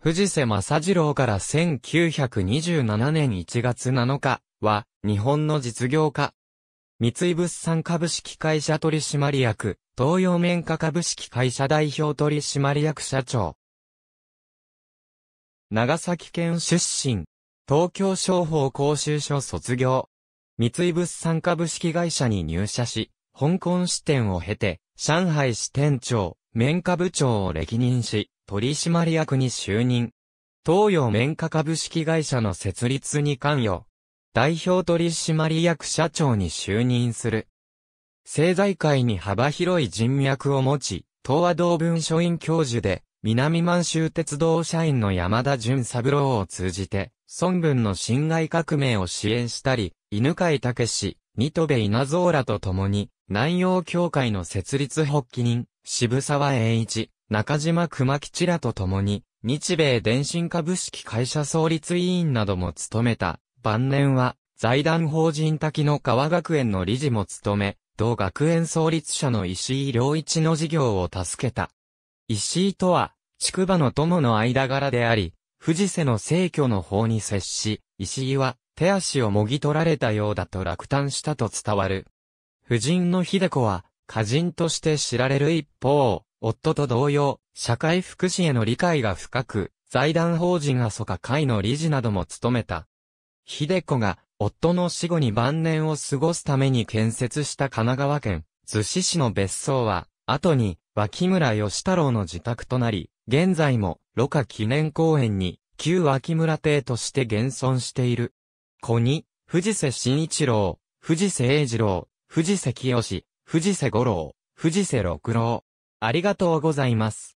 藤瀬正次郎から1927年1月7日は、日本の実業家。三井物産株式会社取締役、東洋綿花株式会社代表取締役社長。長崎県出身。東京商法講習所卒業。三井物産株式会社に入社し、香港支店を経て、上海支店長、綿花部長を歴任し、取締役に就任。東洋綿花株式会社の設立に関与。代表取締役社長に就任する。政財界に幅広い人脈を持ち、東和道文書院教授で、南満州鉄道社員の山田淳三郎を通じて、孫文の侵害革命を支援したり、犬飼武氏、ニトベ稲造らと共に、南洋協会の設立発起人、渋沢栄一、中島熊吉らと共に、日米電信株式会社創立委員なども務めた。晩年は、財団法人滝の川学園の理事も務め、同学園創立者の石井良一の事業を助けた。石井とは、筑馬の友の間柄であり、藤瀬の逝去の方に接し、石井は手足をもぎ取られたようだと落胆したと伝わる。夫人の秀子は、歌人として知られる一方、夫と同様、社会福祉への理解が深く、財団法人阿蘇か会の理事なども務めた。秀子が、夫の死後に晩年を過ごすために建設した神奈川県、逗子市の別荘は、後に、脇村義太郎の自宅となり、現在も、ろ過記念公園に、旧脇村邸として現存している。子に、藤瀬慎一郎、藤瀬英二郎、藤瀬清、藤瀬五郎、藤瀬六郎、ありがとうございます。